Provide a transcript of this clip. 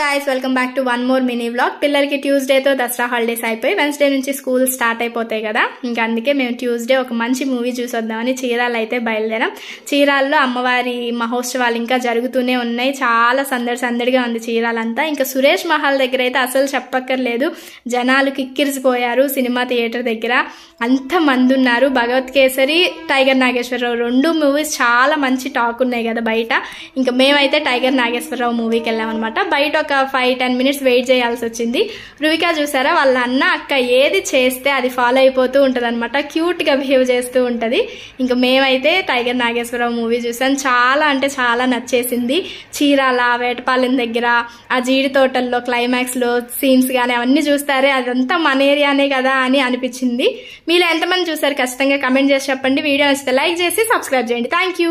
guys welcome back to one more mini blog పిల్లలకి ట్యూస్డేతో Dasara holidays అయిపోయి వెన్స్డే నుంచి స్కూల్ స్టార్ట్ అయిపోతాయి కదా ఇంకా అందుకే మేము ట్యూస్డే ఒక మంచి మూవీ వద్దామని చీరాలు అయితే బయలుదేరాం చీరాల్లో అమ్మవారి మహోత్సవాలు ఇంకా జరుగుతూనే ఉన్నాయి చాలా సందడి సందడిగా ఉంది చీరాలంతా ఇంకా సురేష్ మహల్ దగ్గర అయితే అసలు చెప్పక్కర్లేదు జనాలు కిక్కిరిసిపోయారు సినిమా థియేటర్ దగ్గర అంత మంది ఉన్నారు భగవత్ కేసరి టైగర్ నాగేశ్వరరావు రెండు మూవీస్ చాలా మంచి టాక్ ఉన్నాయి కదా బయట ఇంకా మేమైతే టైగర్ నాగేశ్వరరావు మూవీకి వెళ్ళామన్నమాట బయట ఒక ఫైవ్ టెన్ మినిట్స్ వెయిట్ చేయాల్సి వచ్చింది రువికా చూసారా వాళ్ళ అన్న అక్క ఏది చేస్తే అది ఫాలో అయిపోతూ ఉంటుంది అనమాట క్యూట్గా బిహేవ్ చేస్తూ ఉంటుంది ఇంకా మేమైతే టైగర్ నాగేశ్వరరావు మూవీ చూసాం చాలా అంటే చాలా నచ్చేసింది చీరాల వేటపాలెం దగ్గర ఆ జీడి తోటల్లో క్లైమాక్స్లో సీన్స్ కానీ అవన్నీ చూస్తారే అదంతా మన ఏరియానే కదా అని అనిపించింది మీరు ఎంతమంది చూసారు ఖచ్చితంగా కమెంట్ చేసి చెప్పండి వీడియో నచ్చితే లైక్ చేసి సబ్స్క్రైబ్ చేయండి థ్యాంక్